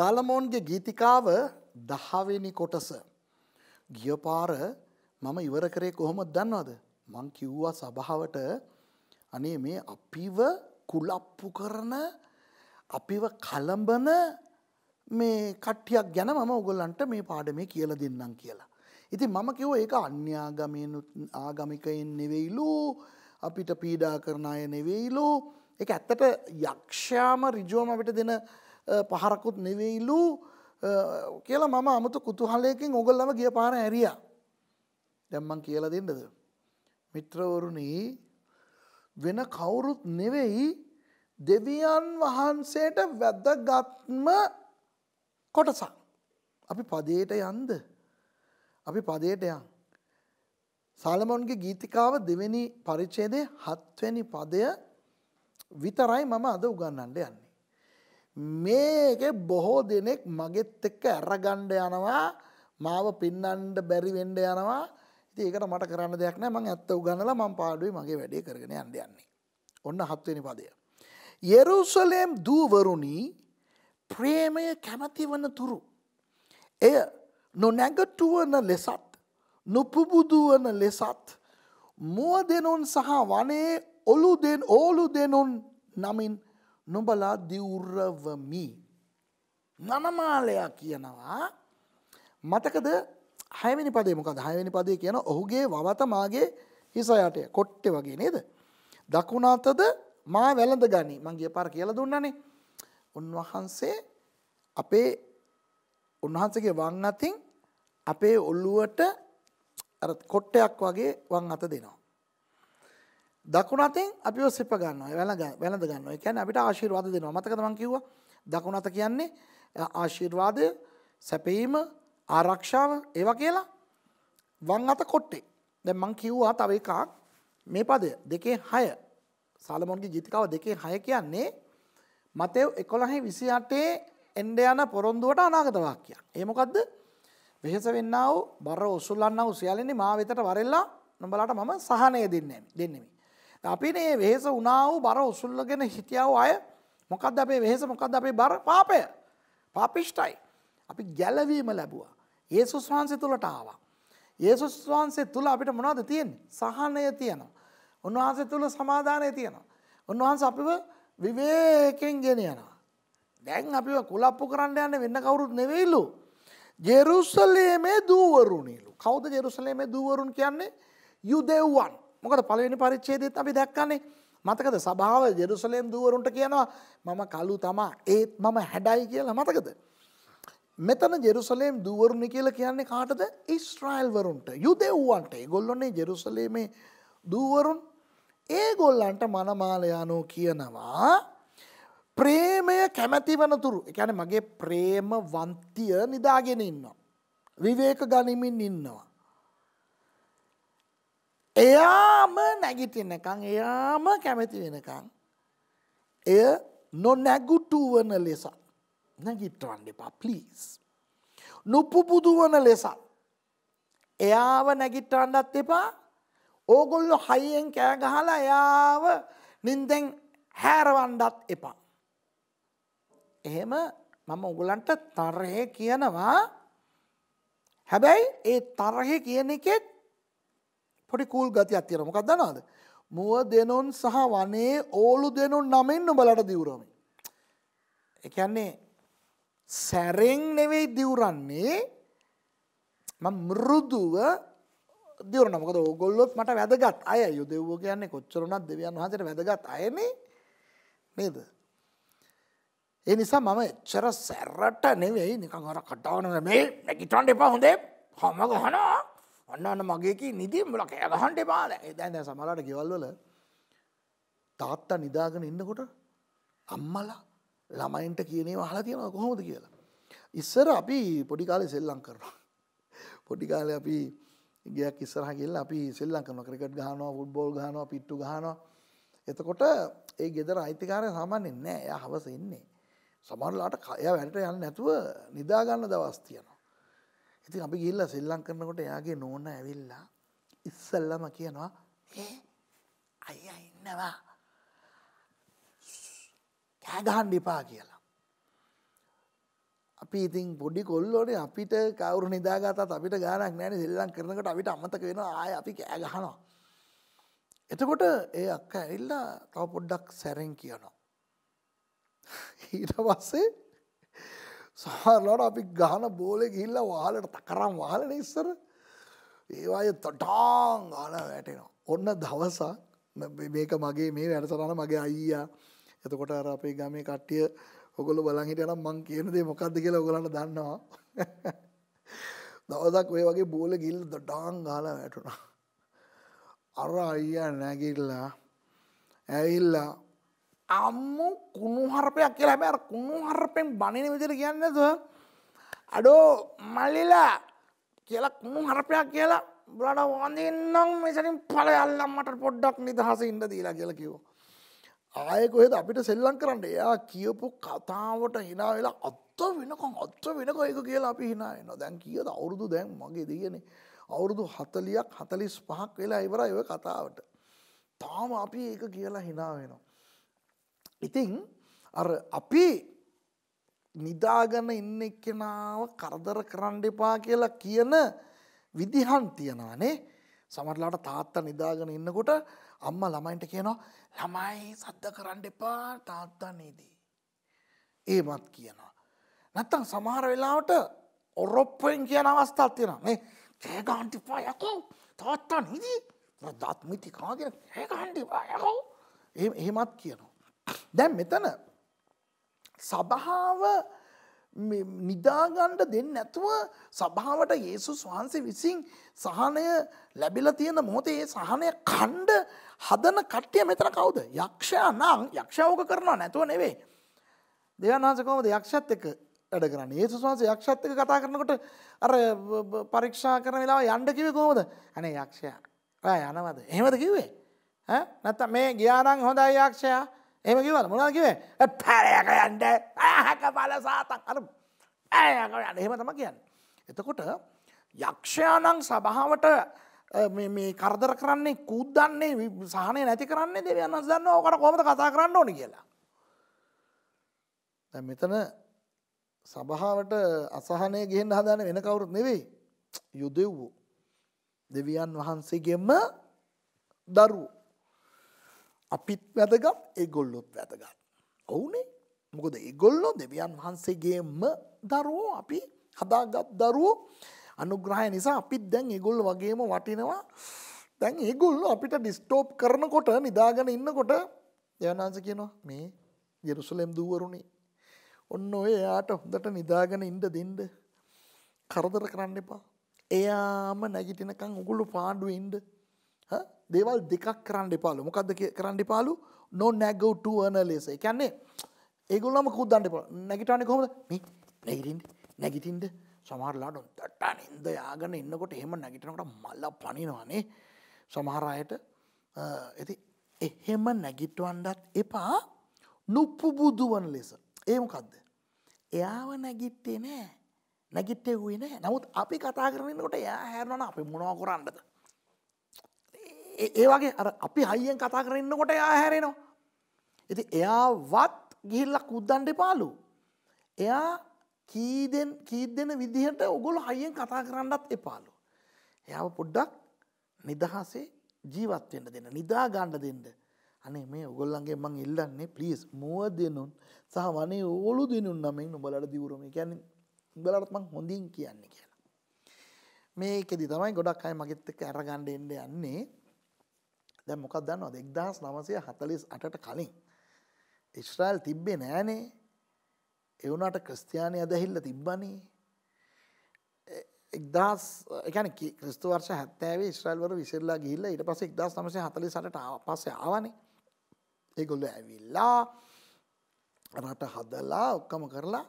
සාලමෝන්ගේ ගීතිකාව දහවෙනි කොටස. ගියපාර මම ඉවර කරේ කොහොමත් දන්නවද. මං කිව්වා සභාවට අනේ මේ අපිව කුලප්පු කරන අපිව කලඹන මේ කට්ටියක් ගැන මම ඔගොල්ලන්ට මේ පාඩමේ කියල දෙන්නම් කියලා. ඉති මම කිව්ව ඒක අන්‍යාගමනුත් ආගමිකයෙන් නෙවෙයිලු අපිට පීඩා කරන අය නෙවෙයිලු එක ඇත්තට යක්ෂාම රිජෝම අපිට දෙන පහරකුත් නෙවෙයිලු කියලා මම අමුතු කුතුහලයකින් ඔගල්ලම ගිය පාර ඇරිය දැම්මන් කියල දෙන්නද. මිත්‍රවරුණී වෙන කවුරුත් නෙවෙයි දෙවියන් වහන්සේට වැදගත්ම කොටසක්. අපි පදයට යන්ද. අපි පදයට යන්. සාලමොන්ගේ ගීතිකාව දෙවෙනි පරිච්චේදේ හත්වැනි පදය විතරයි මම අද උගන්නන්ට යන්නේ. මේක බොහෝ දෙනෙක් මගෙත් එක්ක ඇරගණ්ඩ යනවා මාව පින්නන්ඩ බැරි වෙන්ඩ යනවා ඒකට මට කරන්න දෙයක් නෑ මං ඇත්ත උගන්නලා මං පාඩුවේ මගේ වැඩේ කරගෙන යන්න යන්නේ. ඔන්න හත්වෙනි පදය. යෙරුසලේම් දූවරුණි ප්‍රේමය කැමති වන තුරු. එය නොනැගටුවන ලෙසත් නොපුබුදුවන ලෙසත් මුව දෙනුන් සහ වනේ ඔලු දෙන් ඕලු දෙනුන් නමින් නොබලා දිවුරවමි. නනමාලයා කියනවා මතකද හයමනි පදේ මොකද හයවැනි පදේ කියන ඔහුගේ වවත මාගේ හිසයාටය කොට්ට වගේ නේද. දකුණාතද මා වැළඳ ගනි මංගේ පර කියල දුන්නනේ. උන්වහන්සේ අපේ උන්වහන්සගේ වං අතින් අපේ ඔල්ලුවට කොට්ටයක් වගේ වං අත දෙනවා. දකුණු අතෙන් අපිව සෙප ගන්නවා. වැළඳ වැළඳ ගන්නවා. ඒ කියන්නේ අපිට ආශිර්වාද දෙනවා. මතකද මම කිව්වා? දකුණු අත කියන්නේ ආශිර්වාදය, සැපීම, ආරක්ෂාව ඒවා කියලා වම් අත කොට්ටේ. දැන් මම කිව්වා තව එකක් මේ පදය දෙකේ 6 සාලමොන්ගේ ජීවිතකව දෙකේ 6 කියන්නේ මතෙව් 11:28 එන්න යන පොරොන්දුවට අනාගත වාක්‍යයක්. ඒ මොකද්ද? වෙහෙස වෙන්නා වූ බර ඔසුලන්නා වූ සියල්ලනේ මා වෙතට වරෙල්ලා නුඹලාට මම සහනය දෙන්නේ දෙන්නේ. අපි මේ වෙහෙස වුණා වූ බර උසුල්ලගෙන හිටියව අය මොකක්ද අපේ වෙහෙස මොකක්ද අපේ බර පාපය පාපිෂ්ටයි අපි ගැලවීම ලැබුවා යේසුස් වහන්සේ තුළට ආවා යේසුස් වහන්සේ තුළ අපිට මොනවද තියෙන්නේ සහනය තියෙනවා උන්වහන්සේ තුළ සමාදානය තියෙනවා උන්වහන්සේ අපිව විවේකෙන් ගෙනියනවා දැන් අපිව කුලප්පු කරන්න යන්න වෙන්න කවුරුත් නෙවෙයිලු ජෙරුසලේමේ දූවරුණිලු කවුද ජෙරුසලේමේ දූවරුන් කියන්නේ යුදෙව්වන් මොකද පළවෙනි පරිච්ඡේදෙත් අපි දැක්කනේ මතකද සභාව ජෙරුසලෙම් දූවරුන්ට කියනවා මම කළු තමා ඒත් මම හැඩයි කියලා මතකද මෙතන ජෙරුසලේම් දූවරුනි කියලා කියන්නේ කාටද ඉස්රායිල්වරුන්ට යුදෙව්වන්ට ඒගොල්ලොන්නේ ජෙරුසලේමේ දූවරුන් ඒගොල්ලන්ට මනමාලයානෝ කියනවා ප්‍රේමය කැමැති වනතුරු එකැන මගේ ප්‍රේම වන්තිය නිදාගෙන ඉන්නවා. විවේක ගනිමින් ඉන්නවා. එයාම නැගිටිනකං එයාම කැමැති වෙනකං. එය නොනැගුටුවන ලෙස නැගිටවන්න එපා පලිස්. නුපුපුදුවන ලෙස. එයාව නැගිටවන්නත් එපා ඕගොල්ලො හයියෙන් කෑගහලා එයාව නින්දැන් හැරවන්ඩත් එපා. එහෙම මම උගලන්ට තරහය කියනවා හැබැයි ඒ තරහෙ කියන එකෙත් පොඩි කූල් ගතියක් තියෙන මොකක් දනවාද. මුව දෙනුන් සහ වනේ ඕලු දෙනුන් නමෙන්න්න බලට දිවරම. එකන්නේ සැරෙන් නෙවෙයි දිවරන්නේ මෘදුව දිවරනමක ඕගොල්ලොත් මට වැදගත් අය යුදෙව්ෝ කියන්නේ කොච්චරුණත් දෙවියන් වහසට වැදගත් අයනේ නේද. ඒ නිසා මම එච්චර සැරට නෙවෙයි නිකං හර කටාවන මේ නැකිටන්ට එපා හොඳේ හම ගහනවා ඔන්න අන්න මගේකි නිදීම් ල කෑ ගහන්ට පාල දැන සමලාට ගෙවල්වල තාත්තා නිදාගෙන ඉන්නකොට අම්මලා ළමයින්ට කියනේ වහලා තියෙනවා කොහොමද කියලා. ඉස්සර අපි පොඩිකාලෙ සෙල්ලම් කරනවා. පොඩිකාලෙ අපි ගයක් ඉස්සරහ ගිහිල්ලා අපි සෙල්ලම් කරනවා ක්‍රිකට් ගහනවා ෆුට්බෝල් ගහනවා පිට්ටු ගහනවා. එතකොට ඒ ගෙදර අයිතිකාරය සාමාන්‍යයෙන් නෑ එයා හවස ඉන්නේ. සමහරලාට එයා වැඩට යන්නේ නැතුව නිදා ගන්න දවස් තියෙනවා. ඉති අපි ගිල්ල සෙල්ලං කරනකොට එයාගේ නෝන ඇවිල්ලා ඉස්සල්ලම කියනවා ඒ අය ඉන්නවා කෑගහන් ඩිපා කියලා. අපි ඉතින් පොඩි කොල්ලෝනේ අපිට කවුරු නිදාගතත් අපිට ගානක් නෑන සෙල්ලං කරනකට අපිට අමතක වෙන ආය අපි කෑගහනවා. එතකොට ඒ අක්ක ඇල්ලා තව පොඩ්ඩක් සැරෙන් කියනවා. ඊට පස්සේ සහරලට අපි ගහන බෝලෙ ගිල්ල වාලට තකරම් වාලට ඉස්සර ඒවාය තොටාන් ගාන වැටෙනවා. ඔන්න දවසක් මේක මගේ මේ වැඩසරන මගේ අයියා එතකොට අර අපේ ගමේ කට්ටිය ඔගොල බලහිටනම් මං කියනදේ මොකක්ද කියලා ඔගලන්න දන්නවා. දවදක් ඔය වගේ බෝල ගිල් දොඩාන් ගාල වැටුණා. අර අයියා නැගිල්ලා ඇවිල්ලා අම්මු කුණුහරපයක් කියලා බැර කුණුහරපෙන් බණන විදිර කියන්නද අඩෝ මල්ලිලා කියලා කුණුහරපයක් කියලා බලට වන්දන්නම් මෙසරින් පල අල්ලම්මට පොඩ්ඩක් නිදහස ඉන්න දීලා කියල කිවෝ. ආයකොහෙද අපිට සෙල්ලං කරන්න එයා කියපු කතාවට හිනා වෙලා අත්ත වෙනකො අත්ත වෙනක එක කියලා අපි හිනා එන දැන් කියද අවුරුදු දැන් මගේ දයනේ අවුරුදු හතලියක් හතලිස් පහක් වෙලා ඉවර ඉව කතාවට. තාම අපි ඒක කියලා හිනා වෙනවා. ඉතිං අ අපි නිදාගන්න ඉන්න එක්කෙනාව කරදර කරන්න එපා කියලා කියන විදිහන් තියෙනවානේ සමරලාට තාත්තා නිදාගෙන ඉන්නකොට අම්ම ළමයින්ට කියනවා ළමයි සද්ද කරන්න එපා තාත්තා නේදී. ඒමත් කියනවා. නැත්තම් සමහර වෙලාවට ඔරොප්පයෙන් කියන අවස්ථාත් තියෙනවා මේ ජයගාන්ටිපා යකෝ තාත්තා නේදී දත්මිති කාගෙන ජයගාන්ටිපා යකෝ එහෙමත් කියනවා. දැන් මෙතන සභාව නිදාගණ්ඩ දෙන්න ඇතුව සභාවට ඒසුස් වහන්සේ විසින් සහනය ලැබිල තියෙන මොහොතේ ඒ සහනය කණ්ඩ හදන කට්ටිය මෙතන කවුද යක්ෂයා නං යක්ෂෝක කරනවා නැතුව නෙවේ. දෙවන්හසකොමද යක්ෂත් එක වැඩ කරන්න ඒ සුවන්ස යක්ෂත් එක කතා කරනකොට අර පරීක්ෂා කරන වෙලා යන්ඩ කිව කොහොද අනේ යක්ෂයා යනවද එහෙමද කිව්වේ නැත්ත මේ ගියාරං හොඳයි යක්ෂයා එහම කිවල මොනා කිවේ පැරයක යන්ඩ ඇහැක බල සාතන් අර ඇයක යන්න එහෙම තම කියන්න. එතකොට යක්ෂයානං සභාවට මේ කරදර කරන්නේ කූද්දන්නේ සාහනය නැති කරන්නේ දෙවියන් දන්න ඕකට කොමට කතා කරන්න ඕන කියලා. දැ මෙතන සභාවට අසහනය ගෙන් හදාන වෙන කවුරුත් නෙවෙයි යුදෙව්වෝ දෙවියන් වහන්සේගෙම දරුවෝ. අපිත් වැදගත් ඒගොල්ලොත් වැදගත්. ඔවුනේ මොකද ඒගොල්ලො දෙවියන් වහන්සේගේම දරුවෝ අපි හදාගත් දරුවෝ අනුග්‍රහය නිසා අපිත් දැන් ඒගොල්ල වගේම වටිනවා දැන් ඒගොල්ලො අපිට ඩිස්ටෝප් කරනකොට නිදාගෙන ඉන්නකොට යනාන්ස කියනවා මේ ජෙරුසලෙම් දූවරුණේ ඔන්න ඔය එයාට හොඳට නිදාගෙන ඉන්ඩ දෙන්ඩ කරදර කරන්න එපා එයාම නැගිටිනකං උගුලු පාඩුව ඉන්ඩ හ? දේවල් දෙකක් කරන්න එපාලු මොකක්ද කරන්න පාලු නො නැගවටුවන ලෙස එකන්නේ ඒගුල්ලම කුද්දන්න එපා නැගිටාන කොමද මේ නැගිටින්ට නැගිටින්ට සමහරලාට දට්ටා නින්ද යාගන එන්නකොට එහෙම නැගිටනකට මල්ල පනිනවානේ සමහරයට ඇති එහෙම නැගිටවන්ඩත් එපා නුප්පුබුදුවන් ලෙස ඒමකක්ද එයාව නැගිට්ටේ නෑ නැගිට්ටෙවුයි නෑ නමුත් අපි කතා කරන්නකොට එයා හැරවන අපි මොනව කොරන්නද ඒවගේ අපි හයිියෙන් කතා කරන්නකොට එයා හැරෙනවා. ඇති එයා වත් ගිහිල්ල කුද්දන්ට පාලු. එයා කීදෙන් කීද දෙෙන විදිහට ඔගොල හයිියෙන් කතා කරන්නත් එපාලු. එයාව පොඩ්ඩක් නිදහසේ ජීවත්වෙන්ට දෙන්න නිදා ගණ්ඩ දෙන්න. අනේ මේ ඔගොල්ලන්ගේ මං ඉල්ලන්නේ පලිස් මුව දෙනුන් සහ වනේ ඕලු දෙනුන් නමෙන් නොබලට දිවරම කියැන බලටත් මං හොඳින් කියන්නේ කියලා. මේකෙදි තමයි ගොඩක් අය මගෙත්තක ඇරගණ්ඩ එන්න යන්නේ දැ මොකක් දන්නවද එක්දහස් නමසය හතලිස් අට කලින්. ඉස්්‍රයිල් තිබ්බේ නෑනේ එවුණට ක්‍රස්තියානය ඇදහිල්ල තිබ්බනී එක්දස් එකන ක්‍රස්තුවර්ෂ හැත්තෑේ ස්්‍රයිල්වර විසිල්ලා ගිල්ල ඉට පස එක්දස් නමසය හතලි සට පස ආවනේ ඒගොල්ල ඇවිල්ලා රට හදල්ලා ඔක්කම කරලා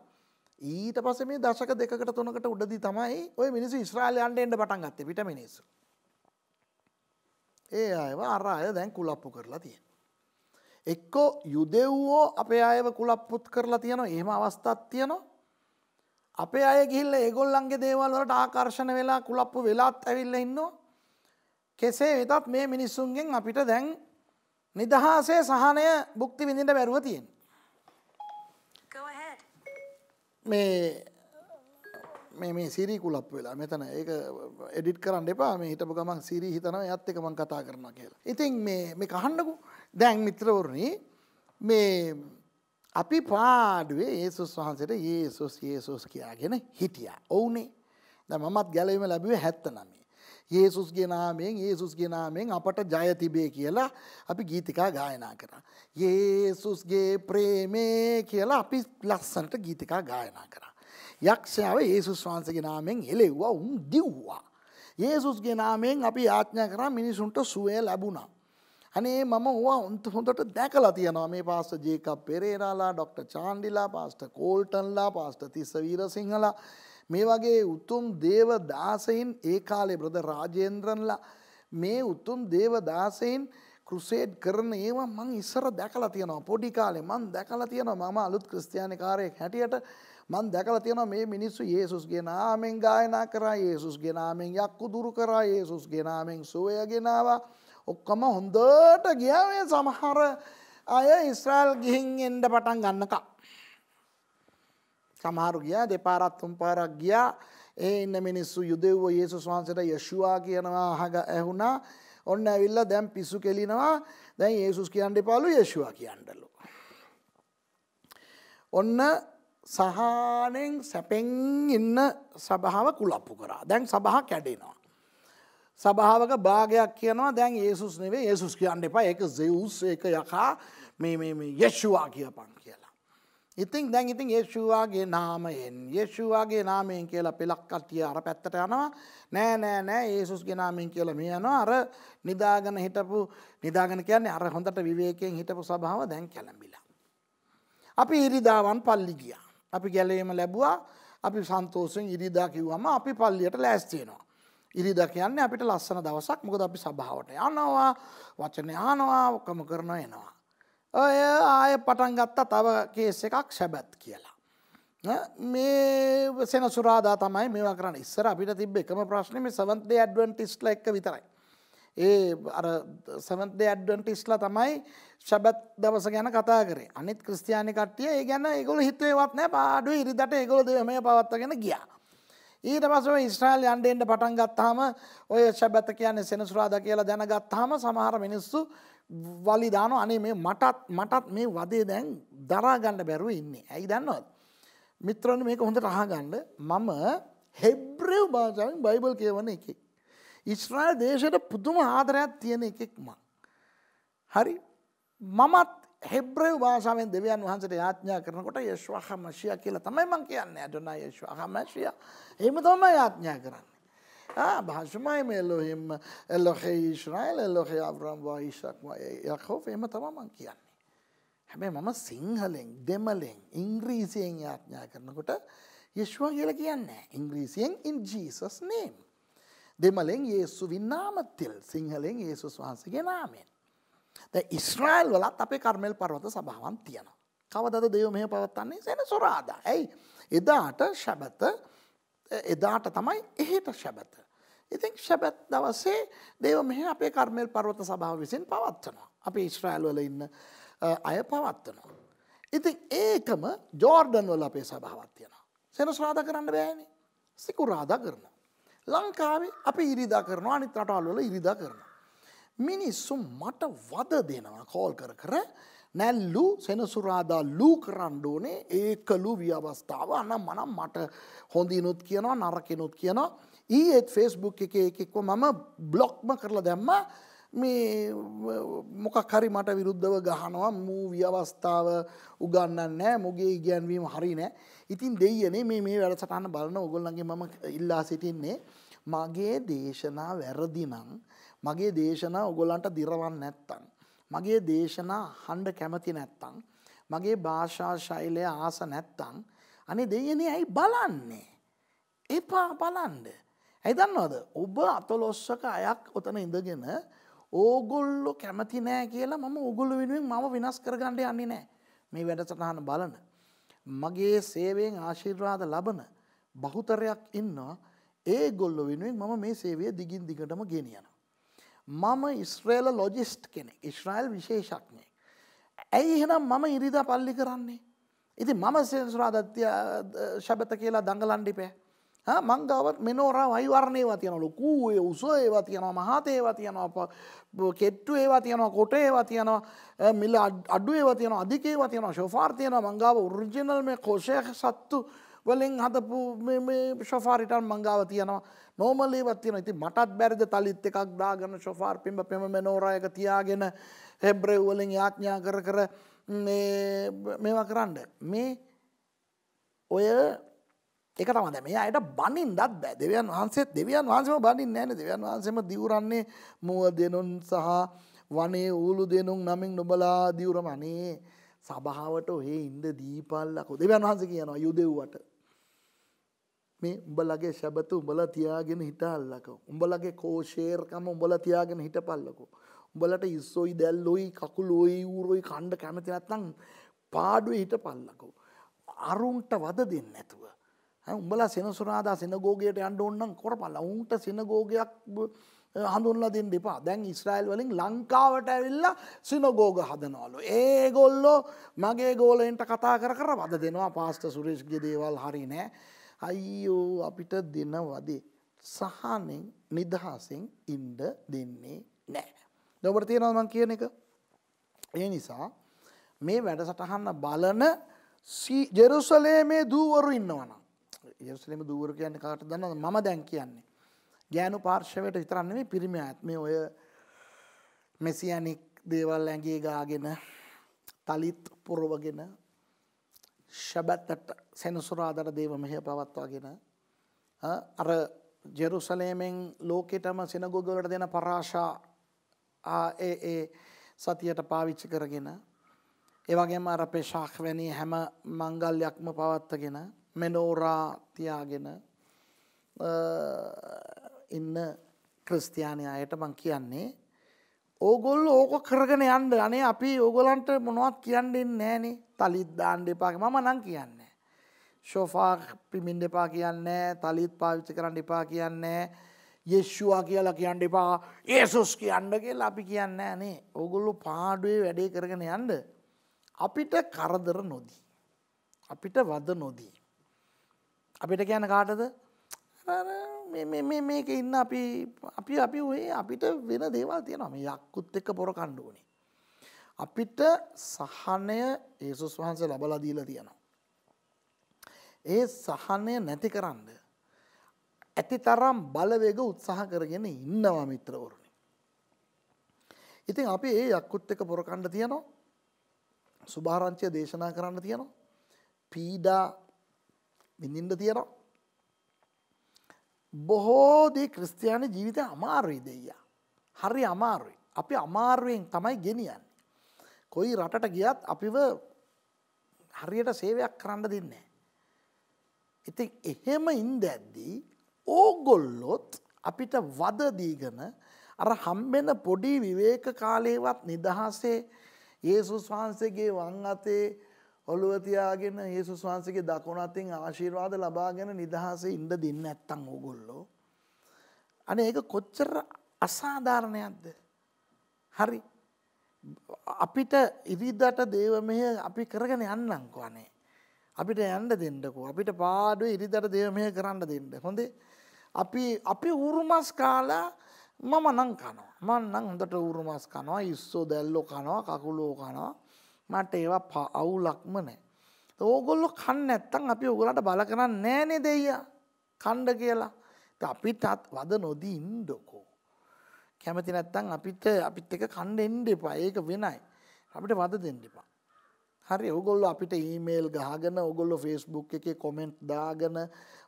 ඊට පස මේ දශක දෙකට තුනකට උඩදී තමයි ඔය මිනිස් ස්්‍රාලයන්ට එන්ඩ පටන් ගත්ත පිට මිනිස්සු ඒ අයව අර අය දැන් කුලප්පු කරලා තියෙන. එක්කෝ යුදෙව්වෝ අපේ අයව කුලප්පුත් කරලා තියනවා එහෙම අවස්ථත් තියනවා අපේ අය ගිල්ල ඒගොල්ලන්ගේ දේවල් වලට ආකර්ශණ වෙලා කුලප්පු වෙලාත් ඇවිල්ල ඉන්නවා කෙසේ වෙතත් මේ මිනිස්සුන්ගෙන් අපිට දැන් නිදහාසේ සහනය බුක්ති විඳිට බැරුව තියෙන් මේ මේ සිරී කුලප් වෙලා මෙතන ඒක එඩිට් කරන්න එපා මේ හිටපු ගමන් සිරී හිතනවා යත් එක මං කතා කරනවා කියලා. ඉතින් මේ මේ අහන්නකෝ දැන් මිත්‍රවරුනි මේ අපි පාඩුවේ ඒසුස් වහන්සේට ඒසුස් ඒසුස් කියාගෙන හිටියා. ඔවුනේ. දැන් මමත් ගැලවීම ලැබුවේ 79. ඒසුස්ගේ නාමයෙන් ඒසුස්ගේ නාමයෙන් අපට ජය තිබේ කියලා අපි ගීතිකා ගායනා කරා. ඒසුස්ගේ ප්‍රේමේ කියලා අපි ලස්සනට ගීතිකා ගායනා කරා. යක්ෂයාව යේසුස් වහන්සේගේ නාමයෙන් එලෙව්වා උන් දිව්වා. යේසුස්ගේ නාමයෙන් අපි ආඥා කරා මිනිසුන්ට සුවය ලැබුණා. අනේ මම ඕවා උන්ට හොඳට දැකලා තියෙනවා මේ පාස්ටර් ජේකබ් පෙරේරාලා, ડોක්ටර් චාන්ඩිලා, පාස්ටර් කෝල්ටන්ලා, පාස්ටර් තිස්ස වීරසිංහලා මේ වගේ උතුම් දේව දාසයින් ඒ කාලේ බ්‍රදර් රාජේන්ද්‍රන්ලා මේ උතුම් දේව දාසයින් ක්‍රුසේඩ් කරන ඒවා මං ඉස්සර දැකලා තියෙනවා පොඩි කාලේ මං දැකලා තියෙනවා මම අලුත් ක්‍රිස්තියානි කාර්යයක් හැටියට මම දැකලා තියෙනවා මේ මිනිස්සු යේසුස්ගේ නාමයෙන් ගායනා කරා යේසුස්ගේ නාමයෙන් යක්කු දුරු කරා යේසුස්ගේ නාමයෙන් සුවය ගෙනාවා ඔක්කොම හොඳට ගියා මේ සමහර අය ඉස්රායල් ගිහින් එන්න පටන් ගන්නකම් සමහරු ගියා දෙපාරක් තුන් පාරක් ගියා ඒ ඉන්න මිනිස්සු යුදෙව්ව යේසුස් වහන්සේට යෂුවා කියනවා අහග ඇහුණා ඔන්න ඇවිල්ලා දැන් පිස්සු කෙලිනවා දැන් යේසුස් කියන්න එපාලු යෂුවා කියන්නලු ඔන්න සහනෙන් සැපෙන් ඉන්න සභාව කුලප්පු කරා දැන් සභහ කැඩෙනවා. සභාවක භාගයක් කියනවා දැන් ඒසුස් නෙවේ ඒසුස් කියන්න එපා ඒක සෙවුස් ඒක යකා යශවා කියපන් කියලා. ඉතින් දැන් ඉතින් ඒශවාගේ නාමයෙන් යේශවාගේ නාමයෙන් කියලා පෙළක් කටිය අර පැත්තට යනවා නෑ නෑ නෑ ඒසුස් ගෙනාමෙන් කියලා මේ යනවා අර නිදාගන හිටපු නිදාගන කියන්නේ අර හොඳට විවේකයෙන් හිටපු සභාව දැන් කැළඹිලා. අපි ඉරිදාවන් පල්ලි ගියා. අපි ගැලවීම ලැබවා අපි සන්තෝසෙන් ඉරිදා කිව්වම අපි පල්ලියට ලෑස්තියෙනවා. ඉරිදා කියන්නේ අපිට ලස්සන දවසක් මොකද අපි සභාවට යනවා වචනය ආනවා ඔක්කම කරන එනවා. ඔය ආය පටන් ගත්තා තව කේස් එකක් සැබැත් කියලා. මේ සෙනසුරාදා තමයි මේවා කරන්න ඉස්සර අපිට තිබ එකම ප්‍රශ්නම සවන්තේ ඇඩ්වෙන්ටිස්ල එක විතරයි. ඒ අර සවන්තේ ඇඩ්වන්ටිස්ලා තමයි ශබත් දවස ගැන කතා කරේ අනිත් ක්‍රස්තියානි කට්ටිය ඒ ගැන එකගොල හිතුවේවත් නෑ පාඩු ඉරිදට එකගොල දෙවමය පවත්තගෙන ගියා. ඊට පසුව ඉස්්‍රායිල් යන්ඩෙන්ට පටන් ගත්තාම ඔය ශබැත කියන්නේ සෙනසුරාද කියලා දැනගත්තාම සමහර මිනිස්සු වලිදාන අනේ මේ මටත් මටත් මේ වදේ දැන් දරාගණ්ඩ බැරුව ඉන්නේ ඇයි දන්නවත්. මිත්‍රණ මේක හොඳ රහගණ්ඩ මම හෙබ්‍රව් භාෂාවෙන් බයිබල් කියවන එකේ. ඉස්්‍රායිල් දේශයට පුදුම ආදරයක් තියෙන එකෙක් මං. හරි මමත් හෙබ්‍රව වාසාවෙන් දෙවන් වහන්සට යාඥා කරනකොට යශ්වාහමශය කියලා තමයි මං කියන්න ඇඩන යශ්වාහමශය හෙම තොම යාඥා කරන්නේ. භාෂමයි මේ එල්ලොහෙම එල්ලොහෙ ශ්‍රයිල් එල්ලොහෙ අවරම් වායිශක්ම යකෝ එම තම මං කියන්නේ. හැබැයි මම සිංහලෙන් දෙමලෙන් ඉංග්‍රීසියෙන් යාඥා කරනකොට යශ්වා කියල කියන්නේ ඉංග්‍රීසියෙන් ඉන් ජීසස් නේම්. දෙමලෙන් ඒසුවින් නාමතිල් සිංහලෙන් ඒසුස් වහන්සගේ නාමෙන්. ද ඉස්්‍රයිල් වලත් අපේ කර්මල් පරවත සභාවන් තියෙනවා. කවදද දෙව මෙහ පවත්වන්නේ සැන සොරාදා. ඇයි එදාට ශැබත එදාට තමයි එහෙට ශැබත. ඉතින් ශැබැත් දවසේ දේව මෙහ අපේ කර්මල් පරවත සභාව විසින් පවත්වනවා. අපි ඉස්්‍රයිල් වල ඉන්න අය පවත්වනවා. ඉතින් ඒකම ජෝර්ඩන් වල අපේ සභාවත් තියෙනවා. සෙනස්රාධ කරන්න බෑනේ සිකුරාදා කරන. ලංකාවේ අපි ඉරිදා කරනවා අනිත් රටවල් වල ඉරිදා කරනවා. මිනිස්සු මට වද දෙනවා කෝල් කර කර නැල්ලු සෙනසුරාදා ලූ කරන්න ඕනේ ඒකලු ව්‍යවස්ථාව අනම් මනම් මට හොඳිනුත් කියනවා නරකිනුත් කියනවා ඊයේත් ෆේස්බුක් එක එකෙක්ව මම බ්ලොක්ම කරලා දැම්මා මේ මොකක් හරි මට විරුද්ධව ගහනවා මූවිය අවස්ථාව උගන්නන්නෑ මොගේ ඉගැන්වීම හරි නෑ ඉතින් දෙයනේ මේ මේ වැඩසටන්න බලන ඔගොල්ලන්ගේ මම ඉල්ලා සිටින්නේ මගේ දේශනා වැරදිනං මගේ දේශනා ඔගොලන්ට දිරවන්න නැත්තං. මගේ දේශනා හන්ඩ කැමති නැත්තං. මගේ භාෂා ශෛලය ආස නැත්තං අනි දෙයනේ ඇයි බලන්නේ. එපා බලන්ඩ. ඇදන්නවද ඔබ අතොලොස්සක අයක් ඔතන ඉඳගෙන ඕගොල්ලො කැමති නෑ කියලා මම ඔගොල්ලු වෙනුවෙන් මම වෙනස් කරගණ්ඩ යන්නේ නෑ මේ වැඩසටහන බලන. මගේ සේවයෙන් ආශිර්වාද ලබන බහුතරයක් ඉන්නවා ඒ ගොල්ලො වෙනුවෙන් මම මේ සේවය දිගින් දිගටම ගෙනියන. මම ඉස්්‍රේල ලොජිස්ට් කෙනෙක් ඉශ්‍රයිල් විශේෂක්ඥය. ඇයි එහෙනම් මම ඉරිදා පල්ලි කරන්නේ. ඉති මම සේස්රාධත්‍ය ශබත කියලා දඟලන්ඩිපෑ මංගාවත් මෙනෝරා වයිවරණයවා තියන ලොකූ උස ඒවා තියනවා මහතේවා තියනවා කෙට්ටු ඒවා තියනවා කොට ඒවා තියනවා මිල අඩු ඒවා තියන අධිකේවා තියන ශෝෆාර් තියන මංගාව උරජිනල් මේ කෝෂයක සත්තු වලින් හදපු ශොෆාරිටන් මංගාව තියනවා නෝමලේවත් තියෙන ඉති මටත් බැරිද තලිත් එකක් දාගන්න ශොෆාර් පිම්බ පෙම මෙනෝරයක තියාගෙන හෙබ්‍රෙව් වලින් යාඥා කර කර මේවා කරන්න මේ ඔය එක තම දැ මේ අයට බනින් දත් බෑ දෙවන් වහන්සේ දෙවියන් වහන්සම බනින් නෑන දෙවන් වහන්සම දියවරන්නේ මුව දෙනුන් සහ වනේ ඌලු දෙනුම් නමින් නොබලා දියවරමනේ සභාවට ඔහේ ඉන්ද දීපල්ලකු දෙවන් වහන්ස කියනවා යුදෙව්වට මේ උඹලගේ ශැබත උඹල තියාගෙන හිටල්ලක උඹලගේ කෝෂේර්කම උඹල තියාගෙන හිටපල්ලකු උඹලට ඉස්සොයි දැල්ලොයි කකුලොයි ඌරොයි කණ්ඩ කැමති නැත්තං පාඩුව හිටපල්ලකෝ අරුන්ට වද දෙන්න ඇතුව උඹලා සෙනසුරාදා සෙනගෝගයට යන්න ඔන්නන් කොරපල්ල උන්ට සෙනගෝගයක් හඳුන්ල දෙන්න දෙපා දැන් ඉස්රයිල් වලින් ලංකාවට ඇවිල්ල සිනගෝග හදනවලු. ඒගොල්ලෝ මගේ ගෝලයින්ට කතා කර කර වද දෙනවා පාස්ට සුරේෂ්ග දේවල් හරි නෑ. අයියෝ අපිට දෙන වදේ. සහනෙන් නිදහසෙන් ඉන්ඩ දෙන්නේ නෑ. දොබට තියෙනවමන් කියන එක. ඒ නිසා මේ වැඩසටහන්න බලන ජෙරුසලේ මේ දූවරු ඉන්නවනම්. යෙරුසලේම දූවරු කියන්නේ කාට දන්නවද මම දැන් කියන්නේ ගෑනු පාර්ශවයට විතරක් නෙමෙයි පිරිමි අයත් මේ ඔය මෙසියනික් දේවල් ඇඟේ ගාගෙන තලිත් පුරවගෙන ශබතට සෙනසුරාදාට දේව මෙහෙය පවත්වාගෙන අර ජෙරුසලේමෙන් ලෝකෙටම සිනගෝග වලට දෙන පරාෂා ඒ ඒ සතියට පාවිච්චි කරගෙන ඒ වගේම අර පෙශාක් වැනි හැම මංගල්‍යක්ම පවත්වාගෙන මෙනෝරා තියාගෙන ඉන්න ක්‍රස්තියානය අයට මං කියන්නේ ඕගොල් ඕක කරගෙන යන්ඩ අනේ අපි ඕගොලන්ට මොනවත් කියන්නෙන් නෑනේ තලිත් දාණ්ඩ එපාක මම නං කියන්න. ශෝෆා පිමින් දෙපා කියන්න තලිත් පාවිච්ච කරන්න එපා කියන්නේ යෙශ්වා කියලා කියන්න එපා ඒසුස් කියන්න කියලා අපි කියන්න නේ ඕගොල්ලු පාඩුවේ වැඩේ කරගෙන යන්ඩ අපිට කරදර නොදී. අපිට වද නොදී. අපිට කියන කාටද මේක ඉන්න අපි අපි අපි ඔේ අපිට වෙන දේවල් තියෙන මේ යක්කුත් එක්ක පොර කණ්ඩුවනේ. අපිට සහනය ඒසුස් වහන්සේ ලබල දීල තියෙනවා. ඒ සහනය නැති කරන්න. ඇති තරම් බලවේග උත්සාහ කරගෙන ඉන්නවා මිත්‍රවරුණ. ඉතින් අපි ඒ යක්කුත් එක පොරකණ්ඩ තියනවා සුභාරංචය දේශනා කරන්න තියනවා. පීඩා බිඳින්ට තියෙනවා. බොහෝදේ ක්‍රස්තියානි ජීවිතය අමාරුයි දෙයියා. හරි අමාරුයි. අපි අමාරුවෙන් තමයි ගෙනියන්. කොයි රටට ගියත් අපිව හරියට සේවයක් කරන්න දෙන්නේ. ඉති එහෙම ඉන්ද ඇද්දී ඕගොල්ලොත් අපිට වදදීගන අර හම්බෙන පොඩි විවේක කාලේවත් නිදහසේ ඒසුස් වහන්සේගේ වං අතේ ඔළුව තියාගෙන යේසුස් වහන්සේගේ දකුණු අතින් ආශිර්වාද ලබාගෙන නිදහසේ ඉන්න දෙන්නේ නැත්තම් ඕගොල්ලෝ. අනේ ඒක කොච්චර අසාධාරණයක්ද? හරි. අපිට ඉරිදට දේව මෙහෙ අපි කරගෙන යන්නම්කෝ අනේ. අපිට යන්න දෙන්නකෝ. අපිට පාඩුවේ ඉරිදට දේව මෙහෙ කරන්න දෙන්න. හොඳේ. අපි අපි උරුමස් කාලා මම නම් කනවා. මම නම් හොඳට උරුමස් කනවා. ඉස්සෝ දැල්ලෝ කනවා, කකුලෝ කනවා. මට ඒවා අවුලක්ම නෑ. ඕගොල්ලො කන්න ඇත්තන් අපි ඔගොලට බල කරන්න නෑනෙ දෙයියා කණ්ඩ කියලා. අපිටත් වද නොදී ඉන්ඩොකෝ. කැමති නැත්තන් අපිට අපිත් එක කණ්ඩ එන්ඩ එපා ඒක වෙනයි. අපිට වද දෙන්නපා. හරි ඔගොල්ල අපිට ඊමේල් ගහගෙන ඔගොල්ලො ෆෙස්බුක් එක කොමෙන්ට් දාගෙන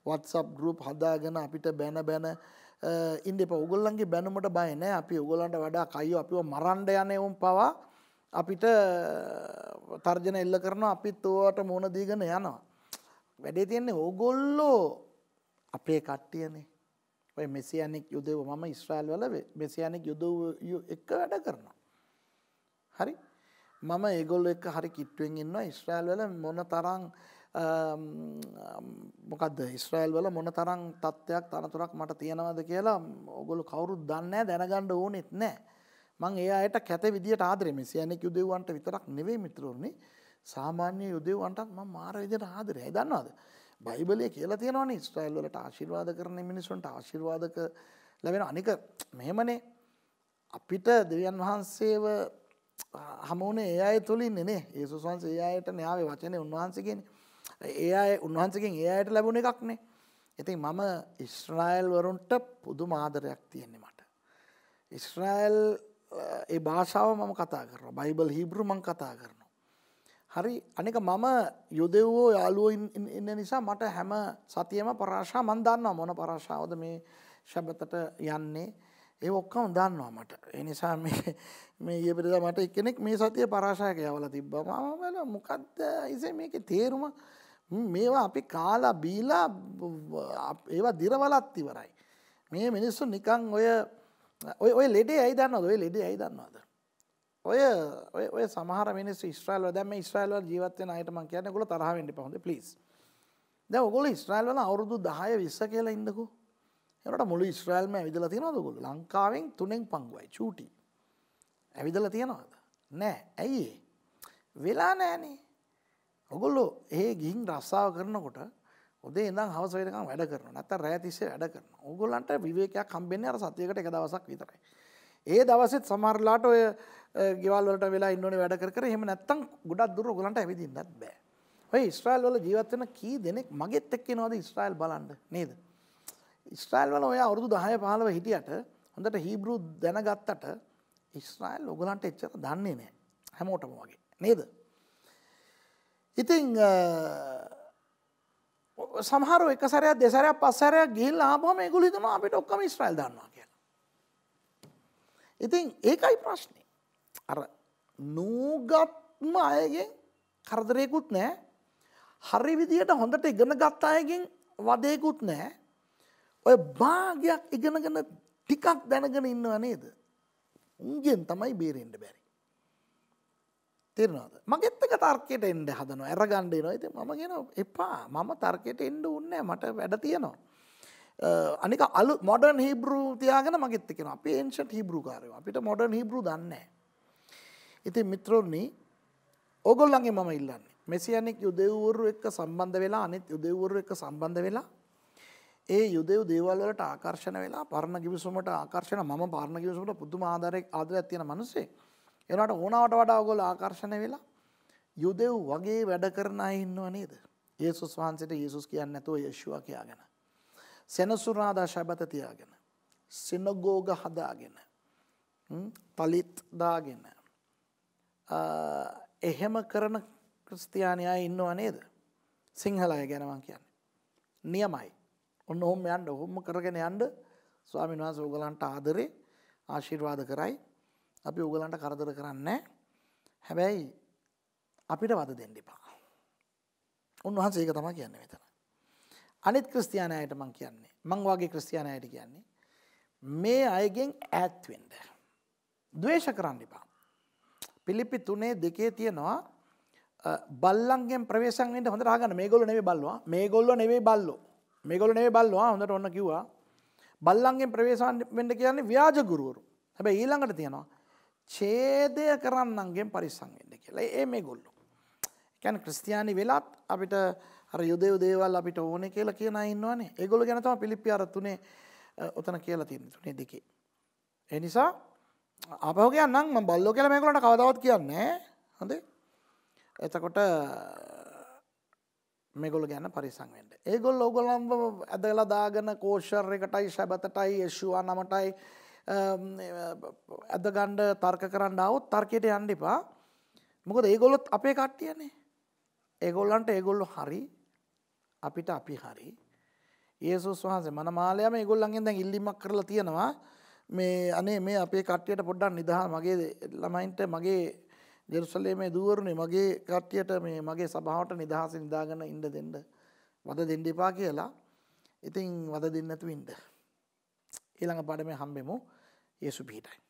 වත්සප් ගරුප් හදාගෙන අපිට බැන බැන ඉන්ඩ ප ඔගොල්ලන්ගේ බැනුමට බයනෑ අපි ඔගොලන්ට වඩා කයෝ අපිව මරන්ඩ යනයවුම් පවා අපිට තර්ජන එල්ල කරන අපිත් ඕවට මුණ දීගෙන යනවා. වැඩේ තියන්නේ ඕගොල්ලෝ අපේ කට්ටියනේ ඔය මෙසියනෙක් යුදව මම ඉස්්‍රයිල් වල මෙසියනෙක් යුදව එක වැඩ කරනවා. හරි මම ඒගොල්ල එක හරි කිට්ටුවෙන් ඉන්නවා ඉස්්‍රයිල් වල මොන තරං මොකද ඉස්්‍රයිල් වල මොන තරං තත්ත්වයක් තනතුරක් මට තියෙනවද කියලා ඔගොලු කවුරුත් දන්න දැනගණ්ඩ ඕනෙත් නෑ මං ඒ අයට කැත විදිහට ආදරේ මේ සයන්ෙක් යුදෙව්වන්ට විතරක් නෙවෙයි මිත්‍රෝනේ සාමාන්‍ය යුදෙව්වන්ටත් මම මාර විදිහට ආදරේ. ඒ දන්නවද? බයිබලයේ කියලා තියෙනවනේ ඊශ්‍රායෙල් වලට ආශිර්වාද කරන මිනිසුන්ට ආශිර්වාදක ලැබෙන අනික මෙහෙමනේ අපිට දෙවියන් වහන්සේව හම වුණේ ඒ අය තුලින්නේ නේ. යේසුස් වහන්සේ ඒ අයට න්‍යාවේ වචනේ උන්වහන්සේ කියන්නේ. ඒ අය උන්වහන්සේගෙන් ඒ අයට ලැබුණ එකක් නේ. ඉතින් මම ඉස්රායල් වරුන්ට පුදුම ආදරයක් තියෙන්නේ මට. ඉස්රායල් ඒ භාෂාව මම කතා කරන බයිබල් හිබරු මං කතා කරනවා. හරි අනික මම යොදෙව්වෝ යාලුවෝ ඉන්න නිසා මට හැම සතියම පරාශා මන් දන්නවා මොන පරාශාවද මේ ශැබතට යන්නේ ඒ ඔක්කම දන්නවා මට ඒ නිසා මේ ඒපිරිද මට එකනෙක් මේ සතිය පරාශයක යවල තිබ්බ මමල මොකක්ද ඉසේ මේක තේරුම මේවා අපි කාලා බීලා ඒවා දිරවලත් ඉවරයි මේ මිනිස්සු නිකං ඔය ඔය ඔය ලෙඩේ ඇයි දන්නවද ඔය ලෙඩේ ඇයි දන්නවද ඔය ඔය ඔය සමහර මිනිස්සු ඉස්රායල් වල දැන් මේ ඉස්රායල් වල ජීවත් වෙන අයට මම කියන්නේ ඔයගොල්ලෝ තරහ වෙන්න එපා හොඳේ ප්ලීස් දැන් ඔයගොල්ලෝ ඉස්රායල් වල අවුරුදු 10 20 කියලා ඉන්නකෝ ඒකට මුළු ඉස්රායල්ම ඇවිදලා තියෙනවද ඔයගොල්ලෝ ලංකාවෙන් තුනෙන් පංගුවයි චූටි ඇවිදලා තියෙනවද නෑ ඇයි වෙලා නෑනේ ඔයගොල්ලෝ එහෙ ගිහින් රස්සාව කරනකොට උදේ ඉඳන් හවස වෙනකම් වැඩ කරනවා. නැත්නම් රැය තිස්සේ වැඩ කරනවා. ඕගොල්ලන්ට විවේකයක් හම්බෙන්නේ අර සතියකට එක දවසක් විතරයි. ඒ දවසෙත් සමහරලාට ඔය ගෙවල් වලට වෙලා ඉන්න ඕනේ වැඩ කර කර එහෙම නැත්නම් ගොඩක් දුර ඕගොල්ලන්ට ඇවිදින්නත් බෑ. ඔය ඉස්රායිල් වල ජීවත් වෙන කී දෙනෙක් මගෙත් එක්ක එනවද ඉස්රායිල් බලන්න නේද? ඉස්රායිල් වල ඔය අවුරුදු 10 15 හිටියට හොඳට හීබ්‍රු දැනගත්තට ඉස්රායිල් ඔගලන්ට එච්චර දන්නේ නැහැ හැමෝටම වගේ නේද ඉතින් සමහර එක සරයක් දෙසරයක් පස්සරයක් ගිල් ආපහම ඒගොල්ලෝ හිතනවා අපිට ඔක්කොම ඉස්රායල් දන්නවා කියලා. ඉතින් ඒකයි ප්‍රශ්නේ. අර නූගත්ම අයගෙන් කරදරයකුත් නැහැ. හරි විදියට හොඳට ඉගෙන ගත්ත අයගෙන් වදේකුත් නැහැ. ඔය භාගයක් ඉගෙනගෙන ටිකක් දැනගෙන ඉන්නව නේද? උන්ගෙන් තමයි බේරෙන්න බැරි. තිරනවාද මගෙත් එක තර්කයට එන්ඩ හදනවා ඇරගණ්ඩ නොයිති මම ගෙන එපා මම තර්කයට එන්ඩ උන්න මට වැඩ තියනවා අනික අලු මොඩන් හිබරු තියාගෙන මගෙත්තකෙන අප ඒන්ෂට හිබරු කාරය අපිට මොඩන් හිබරු දන්නේ ඉති මිත්‍රෝන්නේ ඕගොල්ලන්ගේ මම ඉල්ලන්නේ මෙසියනෙක් යුදෙව්වරු එක්ක සම්බන්ධ වෙලා අනිත් යුදෙව්වරු එක්ක සම්බන්ධ වෙලා ඒ යුදෙව් දේවල්වලට ආකර්ශණ වෙලා පරණ ගිවිසුමට ආකර්ශණ මම පාරණ ගිවිසුමට පුදුම ආදරයක් ආදරයක් තියෙන මනුසේ ඒනට ඕනාවට වඩා ගොල ආකර්ශණය වෙලා යුදෙව් වගේ වැඩ කරන අය ඉන්නව නේද. ඒසුස් වහන්සට ඒසුස් කියන්න ඇතුව යේශුව කියයාගෙන. සෙනසුරාදා ශැබත තියාගෙන. සිනගෝග හදාගෙන. පලිත් දාගෙන. එහෙම කරන ක්‍රස්තියානයා ඉන්නවා නේද. සිංහලය ගැනවන් කියන්න. නියමයි. ඔන්න ඔහොම යන්ඩ ඔහොම කරගෙන යන්ඩ ස්වාමින් වහන්ස ඕගලන්ට ආදරේ ආශිර්වාද කරයි අපි ඕගලන්ට කරදර කරන්න හැබැයි අපිට වද දෙන්ඩිපා උන්වහන්ස ඒක තම කියන්න මෙතන අනිත් ක්‍රස්තියානයට මං කියන්නේ මං වගේ ක්‍රස්තියානයට කියන්නේ මේ අයගෙන් ඈත්වෙන්ඩ දවේශ කරන්නඩිපා පිලිපි තුනේ දෙකේ තියෙනවා බල්ලන්ගෙන් ප්‍රවේශන්ට හොඳ රාගන්න මේ ගොල නෙවේ බල්ලවා මේ ගොල්ල නෙවේ බල්ලෝ මේ ගොල නේ බල්ලවා හොඳට ඔන්න කිව්වා බල්ලන්ගෙන් ප්‍රවේශන් වෙන්ඩ කියන්නේ ව්‍යාජ ගුරුවරු හැබැ ඊළඟට තියෙනවා ඡේදය කරන්නන්ගෙන් පරිස්සම් වෙන්න කියලා. ඒ මේගොල්ලෝ. කියන්නේ ක්‍රිස්තියානි වෙලත් අපිට අර යුදෙව් දේවල් අපිට ඕනේ කියලා කියන අය ඉන්නවනේ. ඒගොල්ලෝ ගැන තමයි පිලිප්පි අර තුනේ උතන කියලා තියෙන්නේ තුනේ දෙකේ. ඒ නිසා ආපහු කියන්නම් මම බල්ලෝ කියලා මේගොල්ලන්ට කවදාවත් කියන්නේ නැහැ. හොඳේ. එතකොට මේගොල්ලෝ ගැන පරිස්සම් වෙන්න. ඒගොල්ලෝ ඕගොල්ලන්ව ඇදලා දාගෙන කෝෂර් එකටයි ශබතටයි යේෂුවා නමටයි ඇද um, ගණ්ඩ තර්ක කරන්න අවත් තර්කයට යන්න එපා මොකද ඒගොල්ලොත් අපේ කට්ටියනේ ඒගොල්ලන්ට ඒගොල්ලො හරි අපිට අපි හරි ඒසුස් වහන්සේ මනමාලයම ඒගොල්ලන්ගෙන් දැන් ඉල්ලිමක් කරලා තියෙනවා මේ අනේ මේ අපේ කට්ටියට පොඩ්ඩක් නිදහා මගේ ළමයින්ට මගේ ජෙරුසලේ මේ දුවරුණේ මගේ කට්ටියට මේ මගේ සභාවට නිදහස නිදාගන්න ඉන්න දෙන්න වද දෙන්න එපා කියලා ඉතින් වද දෙන්න නැතුව ඉන්න ඊළඟ පාඩමේ හම්බෙමු Jesu by deg.